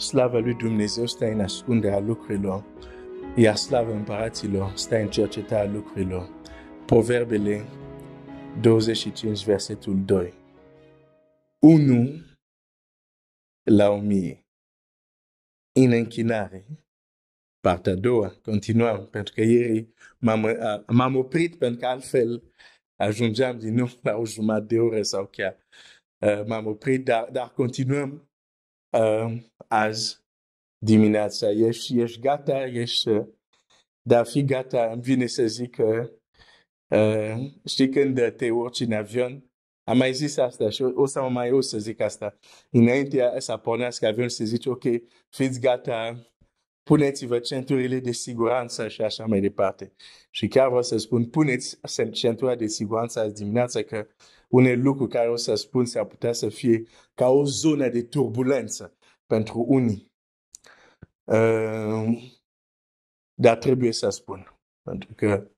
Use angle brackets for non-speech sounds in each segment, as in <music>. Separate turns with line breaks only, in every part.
slava lui Dumnezeu stă în ascunde a lucrurilor, iar slava împăraților stă în cerceta a lucrurilor. Proverbele 25, versetul 2. 1 la 1000. În închinare. Partea a doua, continuăm, pentru că ieri m-am, m oprit, pentru că altfel ajungeam din nou la o jumătate de oră sau chiar uh, m-am oprit, dar, dar continuăm uh, azi dimineața. Ești, ești gata, ești, eh, dar fi gata, îmi vine să zic că uh, știi când eh, te urci în avion, am mai zis asta și o să mă mai o să zic asta. Înainte să pornească avionul să zici, ok, fiți gata, puneți-vă centurile de siguranță și așa mai departe. Și chiar vreau să spun, puneți centura de siguranță azi dimineața că uh, unei lucruri care o să spun s-ar putea să fie ca o zonă de turbulență pentru unii. Uh, dar trebuie să spun,
pentru că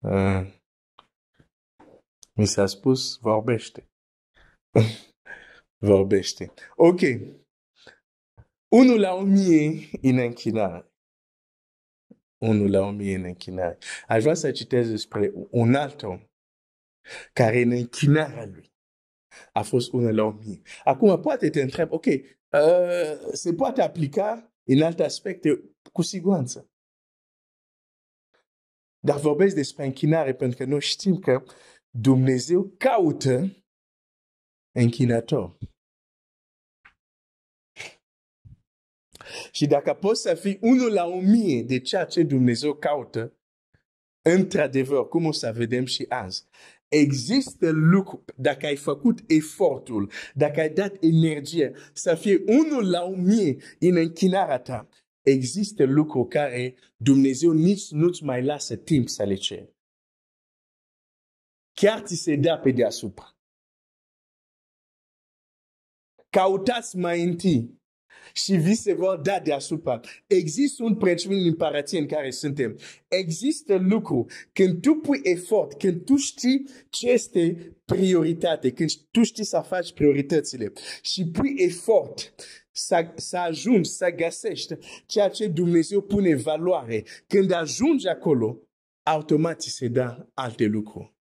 uh,
mi s-a spus, vorbește. <laughs> vorbește. Ok. Unul la o mie în închinare unul la o mie în închinare. Aș vrea să citez despre un alt om care în închinarea lui a fost unul la o mie. Acum poate te întreb, ok, uh, se poate aplica în alte aspecte cu siguranță. Dar vorbesc despre închinare pentru că noi știm că Dumnezeu caută închinător. Și dacă poți să fii unul la o mie de ceea ce Dumnezeu caută, într-adevăr, cum o să vedem și azi, există lucru dacă ai făcut efortul, dacă ai dat energie, să fie unul la o mie în închinarea ta, există lucru care Dumnezeu nici nu-ți mai lasă timp să le ceri.
Chiar ți se dea pe deasupra.
Căutați mai întâi și vii se vor da deasupra. Există un principiu în împărăție în care suntem. Există lucru. Când tu pui efort, când tu știi ce este prioritate, când tu știi să faci prioritățile și pui efort, să, să ajungi, să găsești ceea ce Dumnezeu pune valoare. Când ajungi acolo, automat se da alte lucruri.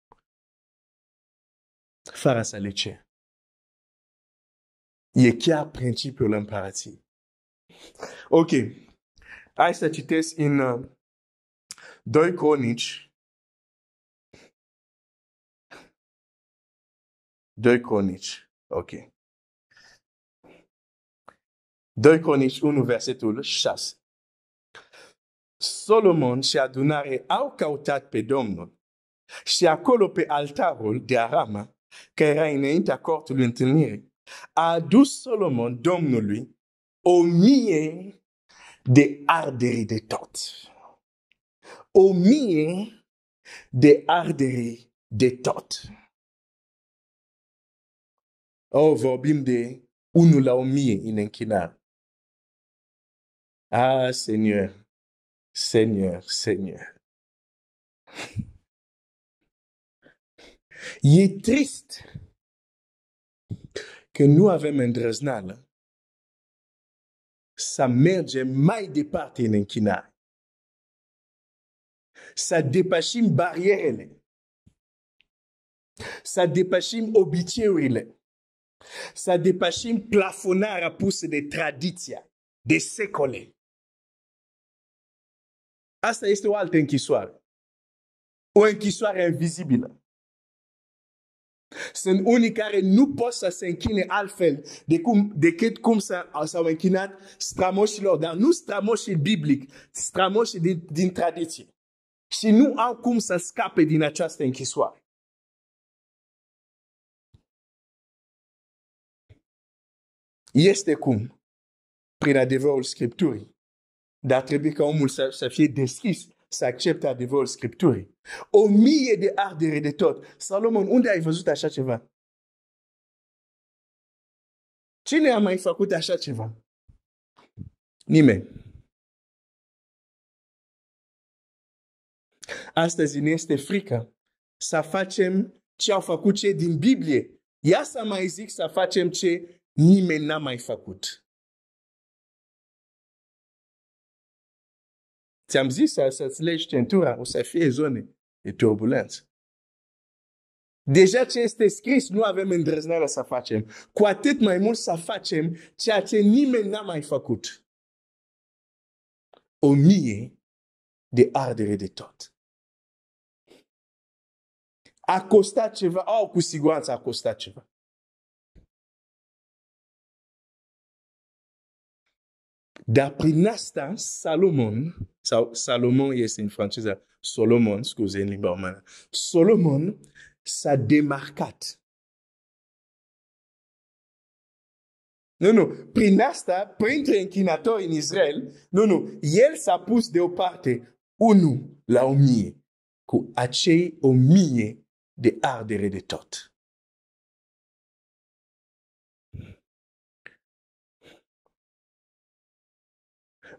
Fără să le ceri. E chiar principiul împărăției. Ok. Hai să citesc în uh, 2 Cronici
2 Cronici. Ok.
2 Cronici 1, versetul 6. Solomon și adunare au cautat pe Domnul și acolo pe altarul de arama, care era înaintea cortului întâlnirii, a adus Solomon Domnului o mie de arderi de tot. O mie de
arderi de tot. O, oh, vorbim de unul la o mie în închinare. Ah, Seigneur, Seigneur, Seigneur. E trist că
nu avem îndrăzneală să mergem mai departe în închinare. Să depășim barierele. Să depășim obiceiurile. Să depășim plafonarea pusă de tradiția, de secole. Asta este o altă închisoare. O închisoare invizibilă. Sunt unii care nu pot să se închine altfel decât cum s-au închinat stramoșilor, dar nu stramoșii biblic, stramoșii din, din tradiție. Și nu au cum să scape din
această închisoare.
Este cum? Prin adevărul Scripturii. Dar trebuie ca omul să, să fie deschis să accepte adevărul Scripturii. O mie de ardere de tot. Salomon, unde ai văzut așa ceva?
Cine a mai făcut așa ceva? Nimeni.
Astăzi ne este frică să facem ce au făcut cei din Biblie. Ia să mai zic să facem ce nimeni n-a mai făcut. Ți-am zis să-ți legi centura, o să fie zone de turbulență. Deja ce este scris, nu avem îndrăznarea să facem. Cu atât mai mult să facem ceea ce nimeni n-a mai făcut.
O mie de ardere de tot. A costat ceva, au cu siguranță a costat ceva.
Dar prin asta, Salomon sau Salomon este în franceză, Solomon, scuze, în limba umană. Solomon s-a demarcat. Nu, nu, prin asta, printre închinatori în Israel, nu, nu, el s-a pus deoparte, unul la o mie, cu acei o mie de ardere de tot.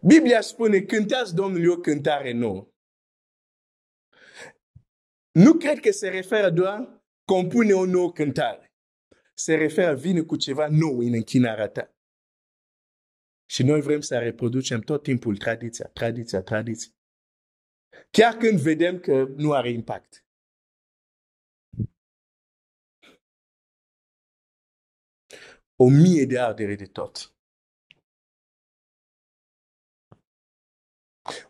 Biblia spune,
cântați Domnului o cântare nouă. Nu cred că se referă doar compune o nouă cântare. Se referă, vine cu ceva nou în închinarea ta. Și noi vrem să reproducem tot timpul tradiția, tradiția, tradiția. Chiar când vedem că nu are impact.
O mie de ardere de tot.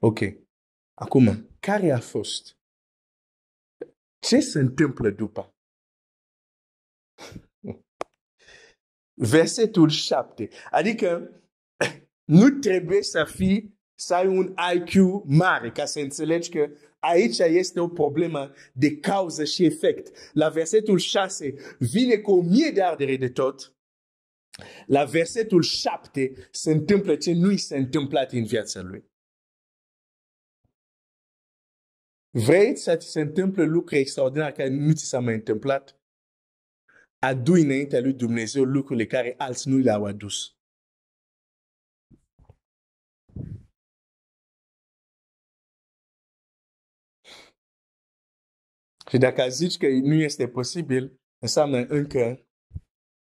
Ok. Acum, care a fost?
Ce se întâmplă după? Versetul 7. Adică nu trebuie să fii, să ai un IQ mare ca să înțelegi că aici este o problemă de cauză și efect. La versetul 6 vine cu o mie de ardere de tot. La versetul 7 se întâmplă ce nu i s-a întâmplat în viața lui. Vrei să ți se întâmple lucruri extraordinare care nu ți s-a mai întâmplat? Adu înaintea lui Dumnezeu lucrurile care alții nu le-au adus. Și dacă zici că nu este posibil, înseamnă încă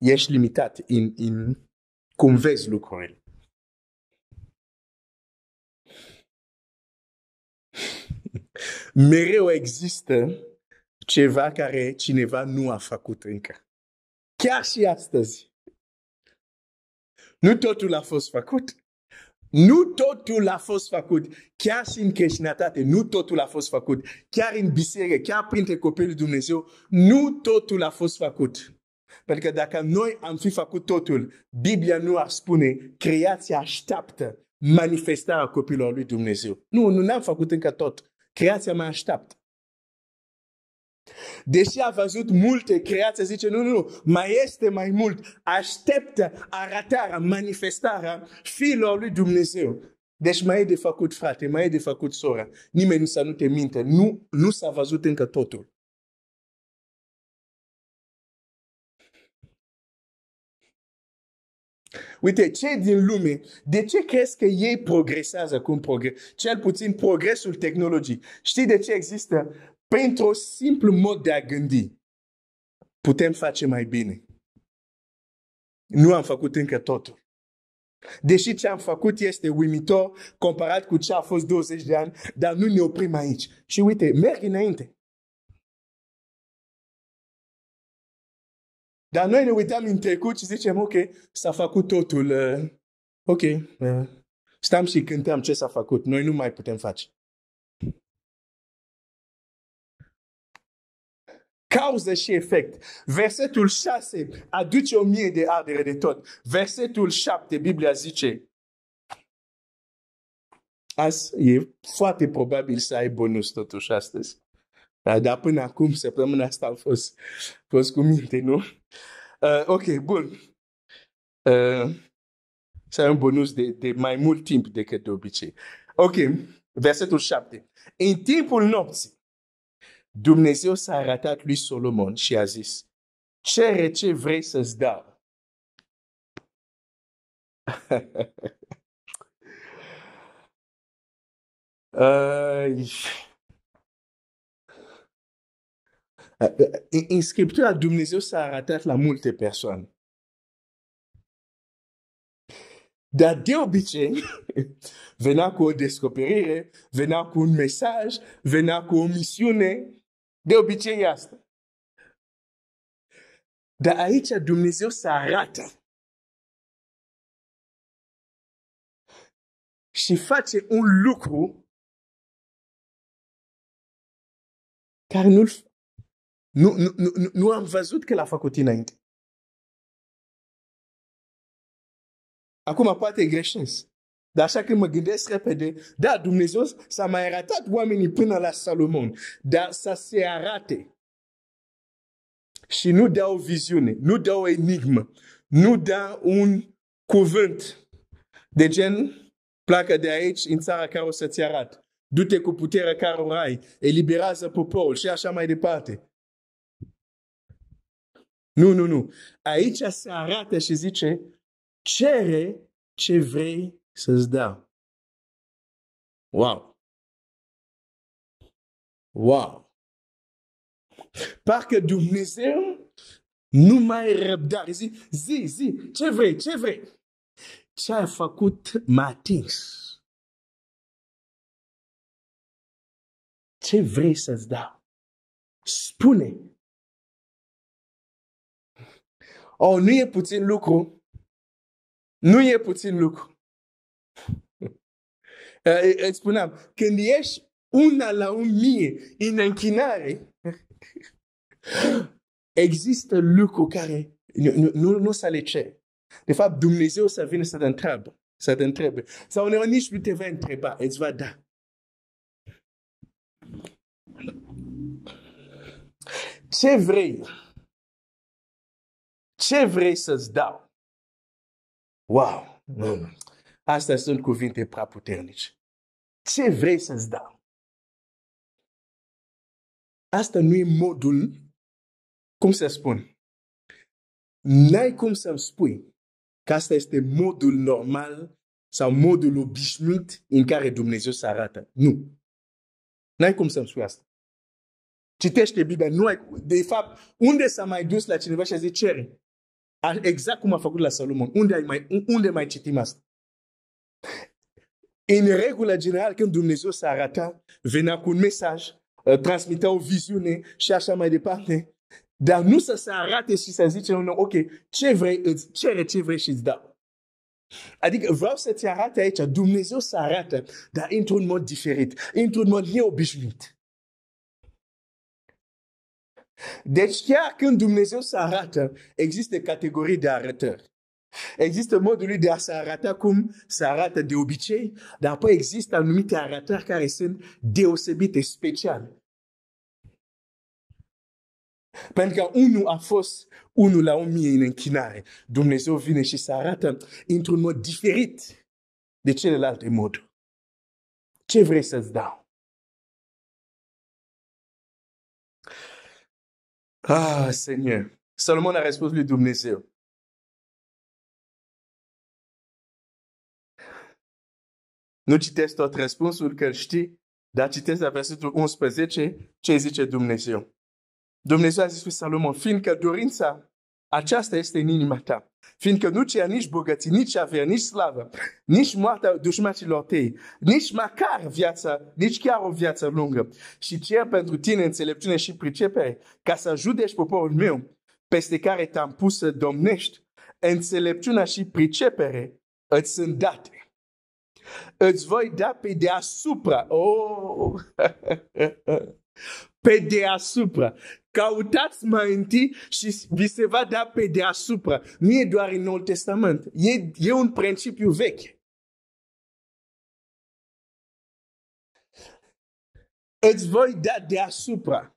ești limitat în, în cum vezi lucrurile. mereu există ceva care cineva nu a făcut încă. Chiar și astăzi. Nu totul a fost făcut. Nu totul a fost făcut. Chiar și în creștinătate, nu totul a fost făcut. Chiar în biserică, chiar printre copiii lui Dumnezeu, nu totul a fost făcut. Pentru că dacă noi am fi făcut totul, Biblia nu ar spune, creația așteaptă manifestarea copilor lui Dumnezeu. Nu, nu n-am făcut încă tot. Creația mai așteaptă. Deși a văzut multe, creația zice, nu, nu, nu, mai este mai mult. Așteptă arătarea, manifestarea fiilor lui Dumnezeu. Deci mai e de făcut, frate, mai e de făcut, sora. Nimeni nu să nu te minte. Nu, nu s-a văzut încă totul. Uite, cei din lume, de ce crezi că ei progresează cum progres? Cel puțin progresul tehnologic. Știi de ce există? Pentru simplu mod de a gândi. Putem face mai bine. Nu am făcut încă totul. Deși ce am făcut este uimitor comparat cu ce a fost 20 de ani, dar nu ne oprim aici. Și uite, merg înainte.
Dar noi ne uitam în trecut și zicem,
ok, s-a făcut totul. Eh, ok, eh, Stăm și cântăm ce s-a făcut. Noi nu mai putem face. cauză și efect. Versetul 6 aduce o mie de ardere de tot. Versetul 7, Biblia zice, azi e foarte probabil să ai bonus totuși astăzi. Dar până acum, săptămâna asta am fost, fost cu minte, nu? Uh, ok, bun. Uh, să ai un bonus de, de mai mult timp decât de obicei. Ok, versetul 7. În timpul nopții, Dumnezeu s-a arătat lui Solomon și a zis, cere ce vrei să-ți dau.
uh, <laughs>
în uh, uh, uh, Scriptura, Dumnezeu s-a arătat la multe persoane. Dar de obicei, <laughs> venea cu o descoperire, venea cu un mesaj, venea cu o misiune. De obicei e asta. Dar aici Dumnezeu se arată.
Și face un lucru care nu-l nu, nu, nu, nu am văzut că l-a făcut înainte.
Acum poate greșesc. Dar așa că mă gândesc repede, da, Dumnezeu s-a mai arătat oamenii până la Salomon, dar să se arate. Și nu dau o viziune, nu dau o enigmă, nu da un cuvânt de gen, placă de aici în țara care o să-ți arate. Du-te cu puterea care o ai, eliberează poporul și așa mai departe. Nu, nu, nu. Aici se arată și
zice, cere ce vrei să-ți dau. Wow! Wow!
Parcă Dumnezeu nu mai e răbdare. Zi, zi, zi, ce vrei, ce vrei? Ce ai făcut m-a atins.
Ce vrei să-ți dau? Spune Oh, nu e puțin lucru.
Nu e puțin lucru. <laughs> Eh, îți spuneam, când ești una la un mie în închinare, <laughs> există lucruri care nu, nu, nu să le ceri. De fapt, Dumnezeu să vină să te întreabă. Să te întrebe. Sau ne nici nu te va întreba. Îți va da. Ce vrei? Ce vrei să-ți dau? Wow! Mm. Astea sunt cuvinte prea puternice.
Ce vrei să-ți dau? Asta nu e
modul, cum să spun. N-ai cum să-mi spui că asta este modul normal sau modul obișnuit în care Dumnezeu se arată. Nu. N-ai cum să-mi spui asta. Citește Biblia, nu ai... De fapt, unde s-a mai dus la cineva și a zis, cere, Exact cum a făcut la Solomon. Unde, ai mai, unde mai citim asta? În regulă general, când Dumnezeu s-a arătat, venea cu un mesaj, uh, transmitea o viziune și așa mai departe. Dar nu să se arate și să zice, nu, ok, ce vrei, îți cere ce vrei și îți dau. Adică vreau să-ți arate aici, Dumnezeu să arate, dar într-un mod diferit, într-un mod neobișnuit. Deci chiar când Dumnezeu se arată, există categorii de arătări. Există modul lui de a se arata cum se arată de obicei, dar apoi există anumite arătări care sunt deosebite, speciale. Pentru că unul a fost unul la o mie în închinare. Dumnezeu vine și se arată într-un mod diferit de celelalte moduri.
Ce vrei să-ți dau? Ah, Seigneur! Solomon a răspuns lui Dumnezeu. Nu citesc tot
răspunsul că știi, dar citesc la versetul 11 ce zice Dumnezeu. Dumnezeu a zis lui Salomon, fiindcă dorința aceasta este în inima ta. Fiindcă nu cer nici bogății, nici avere, nici slavă, nici moartea dușmacilor tăi, nici măcar viața, nici chiar o viață lungă. Și cer pentru tine înțelepciune și pricepere, ca să judești poporul meu, peste care te-am pus să domnești. Înțelepciunea și pricepere îți sunt date. Îți voi da pe deasupra. Oh! <laughs> pe deasupra. Căutați mai întâi și vi se va da pe deasupra. Nu e doar în Noul Testament. E, e un principiu vechi.
Îți voi da deasupra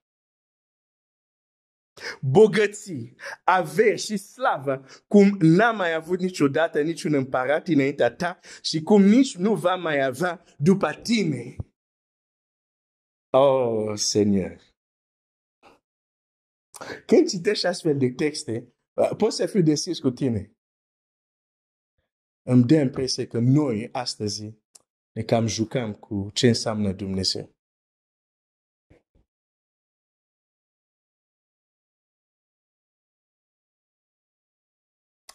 bogății, averi și slavă, cum n-a mai avut niciodată niciun împărat înaintea ta și cum nici nu va mai avea după tine. Oh, Seigneur! Când citești astfel de texte, uh, poți să fii deschis cu tine. Îmi dă impresie că noi, astăzi, ne cam jucăm
cu ce înseamnă Dumnezeu.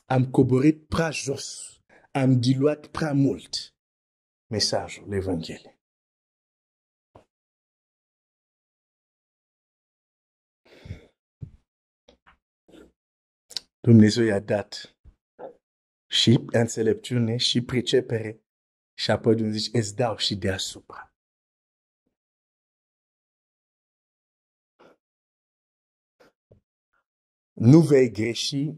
am coborit prea jos, am diluat prea mult mesajul Evangheliei.
Dumnezeu i-a dat și înțelepciune și pricepere și apoi Dumnezeu zice, îți dau și
deasupra. Nu vei greși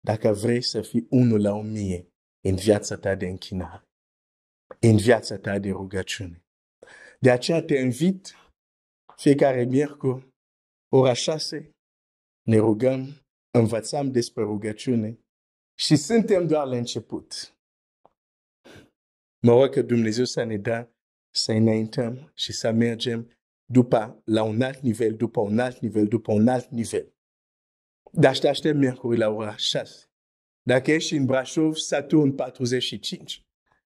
dacă vrei să fii unul la o mie în viața ta de închinare, în viața ta de rugăciune. De aceea te invit fiecare miercuri, ora șase, ne rugăm, învățăm despre rugăciune și suntem doar la început. Mă rog că Dumnezeu să ne dea să înaintăm și să mergem după, la un alt nivel, după un alt nivel, după un alt nivel. Dar te aștept miercuri la ora 6. Dacă ești în Brașov, Saturn 45.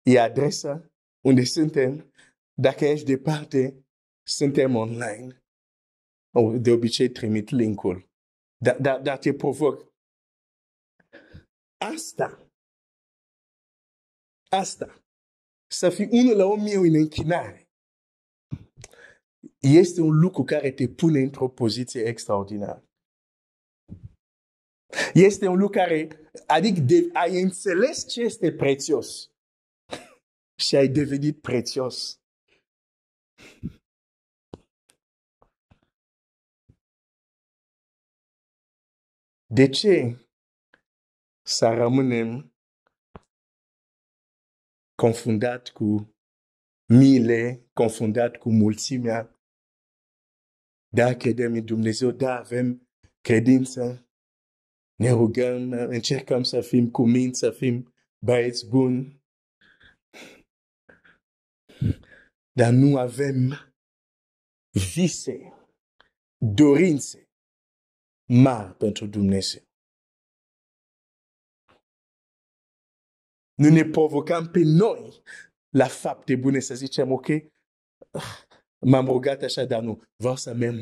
E adresa unde suntem. Dacă ești departe, suntem online. De obicei trimit linkul dar, dar, dar te provoc.
Asta. Asta. Să
fii unul la o mie în închinare. Este un lucru care te pune într-o poziție extraordinară. Este un lucru care, adică de, ai înțeles ce este prețios și ai devenit prețios.
De ce să rămânem confundat cu
mile, confundat cu mulțimea? Da, credem în Dumnezeu, da, avem credință, ne rugăm, încercăm să fim cu minți, să fim băieți buni, dar nu avem vise,
dorințe mari pentru Dumnezeu.
Nous ne provoquons pe noi la fapte de să zicem, ok, m-am rugat așa,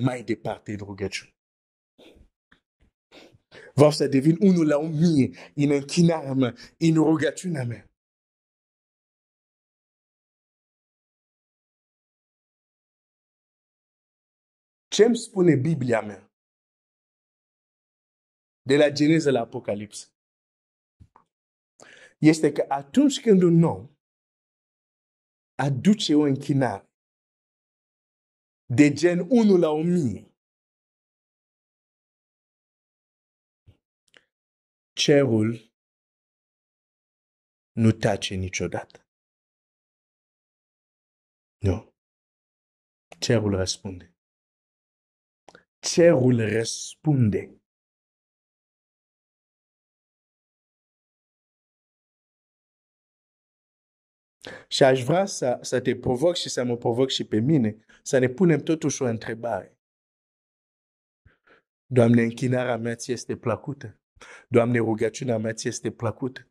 mai departe în rugăciune. Vreau să devin unul la un mie în închinarea mea, în rugăciunea
Biblia de la Geneza la Apocalipsă, este că atunci când un om aduce o închinare de gen 1 la 1000, cerul nu tace niciodată. Nu. Cerul răspunde. Cerul răspunde. Și aș
vrea să, să te provoc și să mă provoc și pe mine, să ne punem totuși o întrebare. Doamne, închinarea mea ți este plăcută. Doamne,
rugăciunea mea ți este plăcută.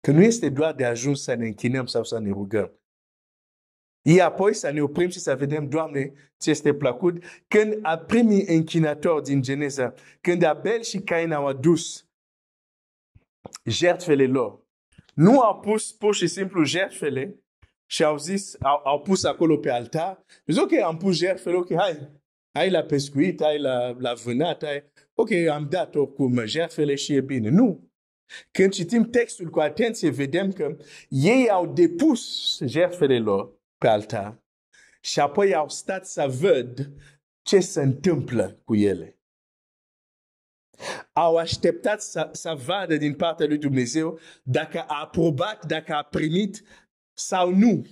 Că nu este doar de ajuns să ne închinăm sau să ne rugăm. E apoi să ne oprim și să vedem, Doamne, ce este plăcut. Când a primit închinator din Geneza, când Abel și Cain au adus jertfele lor. Nu au pus pur și simplu jertfele și au zis, au, au pus acolo pe altar. Zic, ok, am pus jertfele, ok, hai, hai la pescuit, hai la, la vânat, hai. Ok, am dat oricum jertfele și e bine. Nu! Când citim textul cu atenție, vedem că ei au depus jertfele lor pe altar și apoi au stat să văd ce se întâmplă cu ele au așteptat să, să vadă din partea lui Dumnezeu dacă a aprobat, dacă a primit sau nu.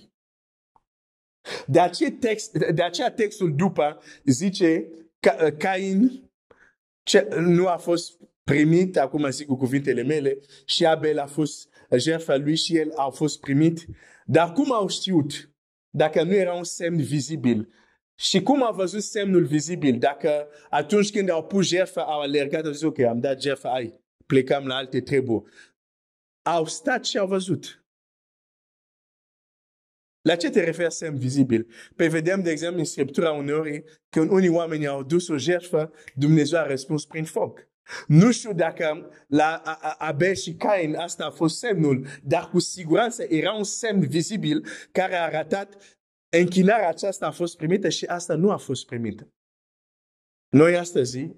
De aceea, text, de aceea textul după zice că uh, Cain ce, nu a fost primit, acum zic cu cuvintele mele, și Abel a fost jertfa lui și el a fost primit. Dar cum au știut? Dacă nu era un semn vizibil și cum a văzut semnul vizibil? Dacă atunci când au pus jefa, au alergat, au zis, ok, am dat jefa, ai, plecam la alte treburi. Au stat și au văzut. La ce te referi semn vizibil? Pe păi vedem, de exemplu, în Scriptura uneori, când unii oameni au dus o jertfă, Dumnezeu a răspuns prin foc. Nu știu dacă la Abel și Cain asta a fost semnul, dar cu siguranță era un semn vizibil care a arătat închinarea aceasta a fost primită și asta nu a fost primită. Noi astăzi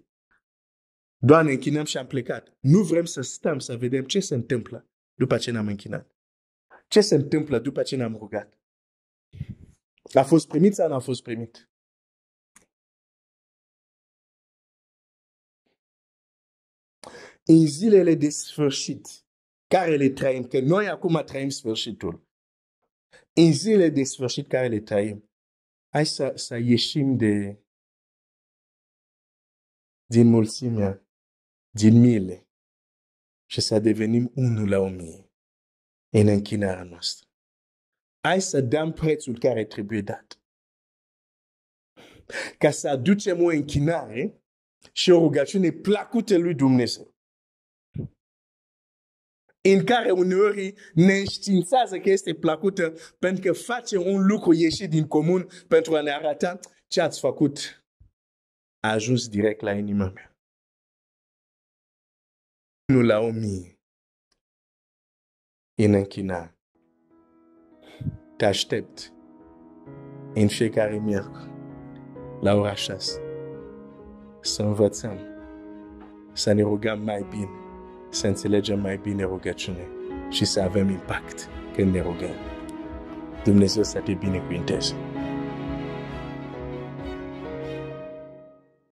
doar ne închinăm și am plecat. Nu vrem să stăm să vedem ce se întâmplă după ce ne-am închinat. Ce se întâmplă după ce ne-am rugat.
A fost primit sau nu a fost primit?
În zilele de sfârșit, care le trăim, că noi acum trăim sfârșitul, în zile de sfârșit care le trăim. Hai să, să ieșim de, din mulțimea, din mile și să devenim unul la o mie în închinarea noastră. Hai să dăm prețul care trebuie dat. Ca să aducem o închinare și o rugăciune plăcută lui Dumnezeu în care uneori ne înștiințează că este plăcută pentru că face un lucru ieșit din comun pentru a ne arata ce ați făcut. A ajuns direct la inima
mea. Nu la o În
închina. Te aștept în fiecare miercuri la ora șase să învățăm, să ne rugăm mai bine să înțelegem mai bine rugăciune și să avem impact când ne rugăm. Dumnezeu să te binecuvinteze.